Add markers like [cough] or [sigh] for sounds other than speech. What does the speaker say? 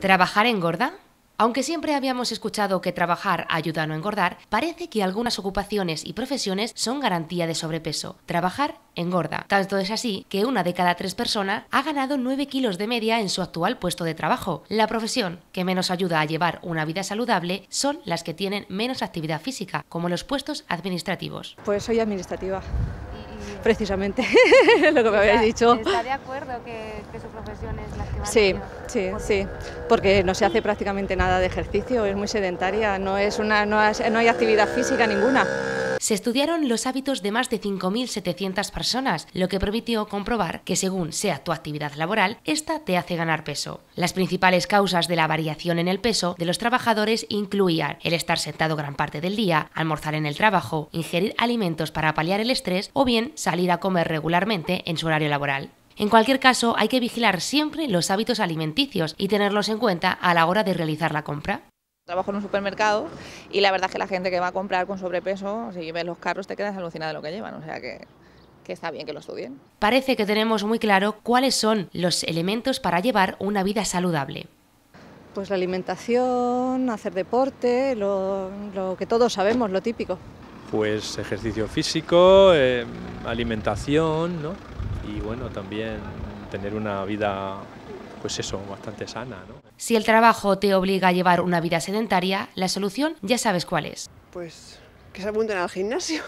¿Trabajar engorda? Aunque siempre habíamos escuchado que trabajar ayuda a no engordar, parece que algunas ocupaciones y profesiones son garantía de sobrepeso. Trabajar engorda. Tanto es así que una de cada tres personas ha ganado 9 kilos de media en su actual puesto de trabajo. La profesión que menos ayuda a llevar una vida saludable son las que tienen menos actividad física, como los puestos administrativos. Pues soy administrativa precisamente [laughs] lo que me habéis dicho. ¿Está de acuerdo que, su profesión es la que Sí, sí, sí, porque no se hace prácticamente nada de ejercicio, es muy sedentaria, no, es una, no, no hay actividad física ninguna se estudiaron los hábitos de más de 5.700 personas, lo que permitió comprobar que según sea tu actividad laboral, esta te hace ganar peso. Las principales causas de la variación en el peso de los trabajadores incluían el estar sentado gran parte del día, almorzar en el trabajo, ingerir alimentos para paliar el estrés o bien salir a comer regularmente en su horario laboral. En cualquier caso, hay que vigilar siempre los hábitos alimenticios y tenerlos en cuenta a la hora de realizar la compra. Trabajo en un supermercado y la verdad es que la gente que va a comprar con sobrepeso, si ves los carros te quedas alucinada de lo que llevan, o sea que, está bien que lo estudien. Parece que tenemos muy claro cuáles son los elementos para llevar una vida saludable. Pues la alimentación, hacer deporte, lo, que todos sabemos, lo típico. Pues ejercicio físico, em, alimentación, ¿no? Y bueno, también tener una vida pues eso, bastante sana. ¿no? Si el trabajo te obliga a llevar una vida sedentaria, la solución ya sabes cuál es. Pues que se apunten al gimnasio.